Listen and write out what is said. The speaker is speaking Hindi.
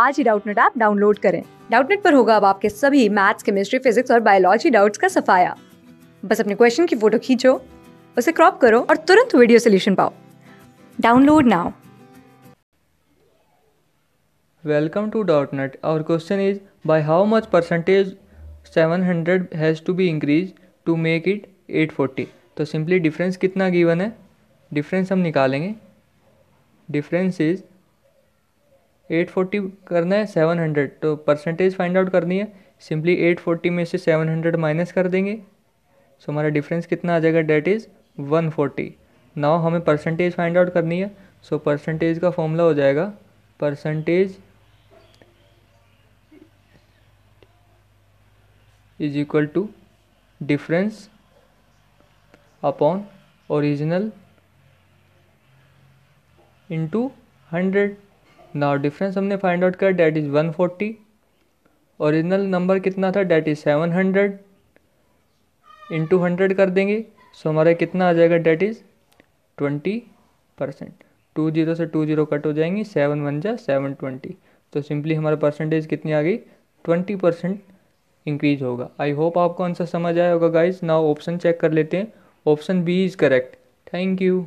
आज ही डाउटनेट ऐप डाउनलोड करें डाउटनेट पर होगा अब आपके सभी मैथ्स केमिस्ट्री फिजिक्स और बायोलॉजी डाउट्स का सफाया बस अपने क्वेश्चन की फोटो खींचो उसे क्रॉप करो और तुरंत वीडियो सोल्यूशन पाओ download now welcome Welcome to .NET. Our question is by how much percentage 700 has to be increased to make it 840. तो सिंपली डिफरेंस कितना गिवन है डिफरेंस हम निकालेंगे डिफरेंस इज़ एट फोर्टी करना है सेवन हंड्रेड तो परसेंटेज फाइंड आउट करनी है सिंपली एट फोर्टी में से सेवन हंड्रेड माइनस कर देंगे सो so, हमारा डिफरेंस कितना आ जाएगा that is one forty now हमें परसेंटेज फाइंड आउट करनी है सो so, परसेंटेज का फॉर्मूला हो जाएगा percentage is equal to difference upon original into hundred now difference हमने फाइंड आउट किया that is one forty original number कितना था that is seven hundred into hundred कर देंगे सो हमारा कितना आ जाएगा that is twenty percent two zero से टू जीरो कट हो जाएंगी सेवन वन जा सेवन ट्वेंटी तो सिंपली हमारा परसेंटेज कितनी आ गई ट्वेंटी परसेंट इंक्रीज होगा आई होप आपको आंसर समझ आया होगा गाइज नाउ ऑप्शन चेक कर लेते हैं option B is correct thank you